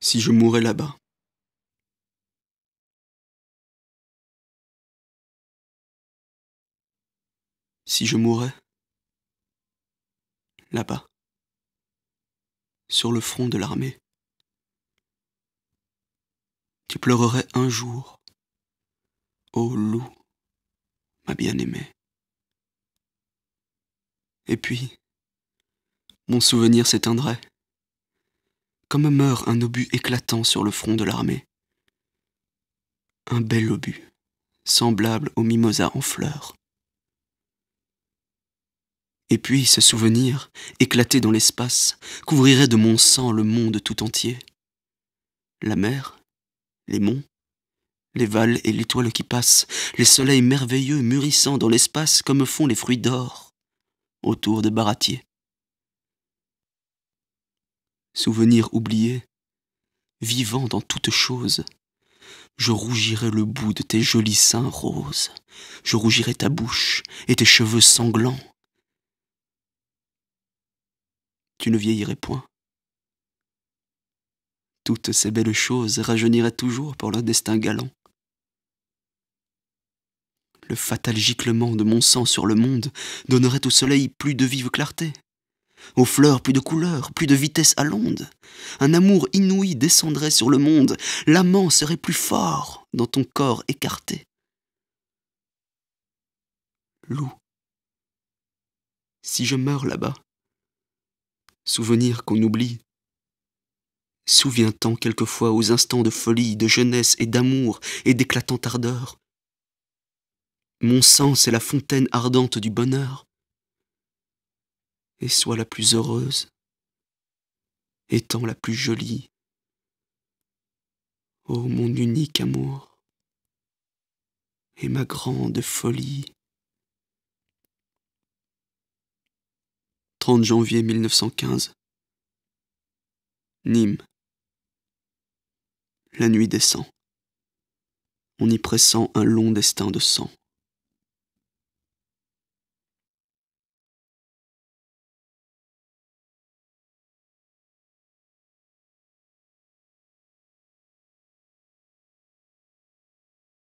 si je mourais là-bas. Si je mourais là-bas, sur le front de l'armée, tu pleurerais un jour, ô loup, ma bien-aimée. Et puis, mon souvenir s'éteindrait comme meurt un obus éclatant sur le front de l'armée. Un bel obus, semblable au mimosa en fleurs. Et puis ce souvenir, éclaté dans l'espace, couvrirait de mon sang le monde tout entier. La mer, les monts, les vals et l'étoile qui passe, les soleils merveilleux mûrissant dans l'espace comme font les fruits d'or autour des baratiers souvenir oublié, vivant dans toutes choses, Je rougirai le bout de tes jolis seins roses, je rougirai ta bouche et tes cheveux sanglants. Tu ne vieillirais point. Toutes ces belles choses rajeuniraient toujours pour leur destin galant. Le fatal giclement de mon sang sur le monde donnerait au soleil plus de vive clarté. Aux fleurs plus de couleurs, plus de vitesse à l'onde. Un amour inouï descendrait sur le monde, l'amant serait plus fort dans ton corps écarté. Loup, si je meurs là-bas, souvenir qu'on oublie, souviens-t'en quelquefois aux instants de folie, de jeunesse et d'amour et d'éclatante ardeur. Mon sang, c'est la fontaine ardente du bonheur et sois la plus heureuse, étant la plus jolie. Ô mon unique amour, et ma grande folie. 30 janvier 1915. Nîmes. La nuit descend. On y pressent un long destin de sang.